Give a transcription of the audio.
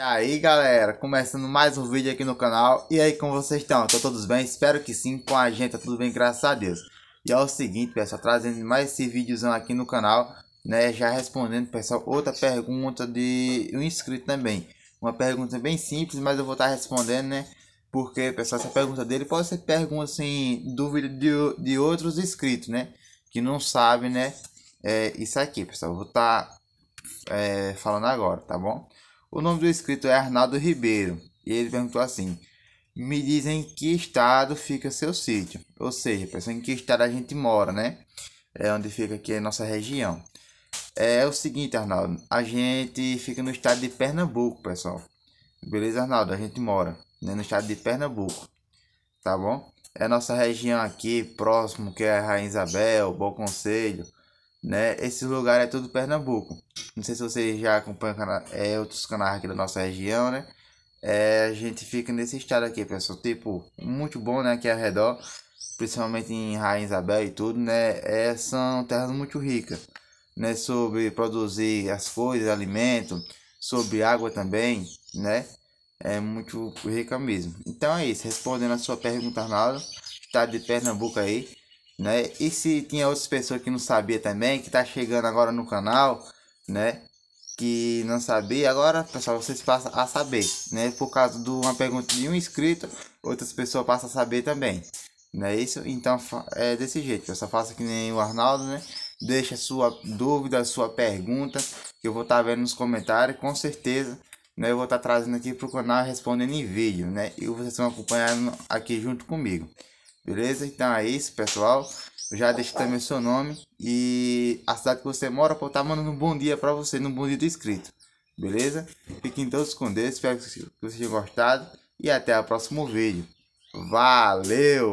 E aí galera, começando mais um vídeo aqui no canal E aí como vocês estão? Estão todos bem? Espero que sim, com a gente tá tudo bem, graças a Deus E é o seguinte pessoal, trazendo mais esse vídeozão aqui no canal né, Já respondendo pessoal, outra pergunta de um inscrito também Uma pergunta bem simples, mas eu vou estar tá respondendo né Porque pessoal, essa pergunta dele pode ser pergunta assim, dúvida de, de outros inscritos né Que não sabem né, é isso aqui pessoal, eu vou estar tá, é, falando agora, tá bom? O nome do escrito é Arnaldo Ribeiro e ele perguntou assim: Me dizem que estado fica seu sítio? Ou seja, pensando em que estado a gente mora, né? É onde fica aqui a nossa região. É o seguinte, Arnaldo, a gente fica no estado de Pernambuco, pessoal. Beleza, Arnaldo? A gente mora né, no estado de Pernambuco, tá bom? É a nossa região aqui, próximo que é Rainha Isabel, Bom Conselho, né? Esse lugar é tudo Pernambuco. Não sei se você já acompanha cana é, outros canais aqui da nossa região, né? É, a gente fica nesse estado aqui, pessoal. Tipo, muito bom, né? Aqui ao redor, principalmente em Rainha Isabel e tudo, né? É, são terras muito ricas, né? Sobre produzir as coisas, alimento, sobre água também, né? É muito rica mesmo. Então é isso, respondendo a sua pergunta, Arnaldo, estado tá de Pernambuco aí, né? E se tinha outras pessoas que não sabia também, que tá chegando agora no canal, né? Que não sabia, agora pessoal, vocês passam a saber, né? Por causa de uma pergunta de um inscrito, outras pessoas passam a saber também, não é isso? Então é desse jeito, pessoal. Faça que nem o Arnaldo, né? Deixa sua dúvida, sua pergunta, que eu vou estar tá vendo nos comentários, com certeza. Né, eu vou estar tá trazendo aqui para o canal respondendo em vídeo, né? E vocês vão acompanhando aqui junto comigo. Beleza? Então é isso, pessoal já deixe também o seu nome e a cidade que você mora para estar tá mandando um bom dia para você no Bom Dia do Inscrito. Beleza? Fiquem todos com Deus, espero que vocês tenham gostado e até o próximo vídeo. Valeu!